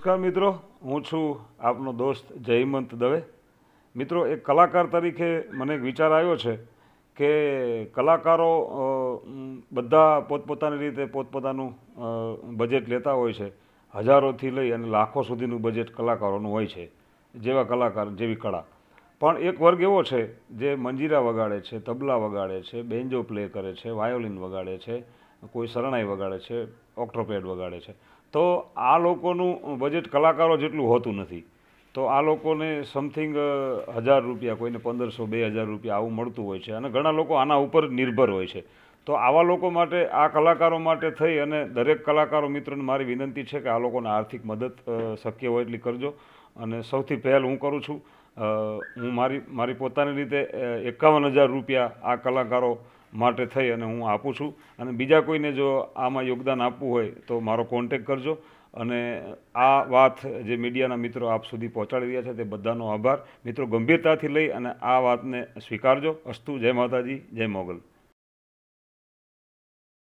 નમસ્કાર મિત્રો હું છું આપનો દોસ્ત જયમંત દવે મિત્રો એક કલાકાર તરીકે મને એક વિચાર આવ્યો છે કે કલાકારો બધા પોતપોતાની રીતે પોતપોતાનું બજેટ લેતા હોય છે હજારોથી લઈ અને લાખો સુધીનું બજેટ કલાકારોનું હોય છે જેવા કલાકાર જેવી કળા પણ એક વર્ગ એવો છે જે મંજીરા વગાડે છે તબલા વગાડે છે બેન્જો પ્લે કરે છે વાયોલિન વગાડે છે કોઈ શરણાઈ વગાડે છે ઓક્ટ્રોપેડ વગાડે છે તો આ લોકોનું બજેટ કલાકારો જેટલું હોતું નથી તો આ લોકોને સમથિંગ હજાર રૂપિયા કોઈને પંદરસો બે હજાર રૂપિયા આવું મળતું હોય છે અને ઘણા લોકો આના ઉપર નિર્ભર હોય છે તો આવા લોકો માટે આ કલાકારો માટે થઈ અને દરેક કલાકારો મિત્રોને મારી વિનંતી છે કે આ લોકોને આર્થિક મદદ શક્ય હોય એટલી કરજો અને સૌથી પહેલ હું કરું છું હું મારી મારી પોતાની રીતે એકાવન હજાર રૂપિયા આ કલાકારો માટે થઈ અને હું આપું છું અને બીજા કોઈને જો આમાં યોગદાન આપવું હોય તો મારો કોન્ટેક કરજો અને આ વાત જે મીડિયાના મિત્રો આપ સુધી પહોંચાડી રહ્યા છે તે બધાનો આભાર મિત્રો ગંભીરતાથી લઈ અને આ વાતને સ્વીકારજો અસ્તુ જય માતાજી જય મોગલ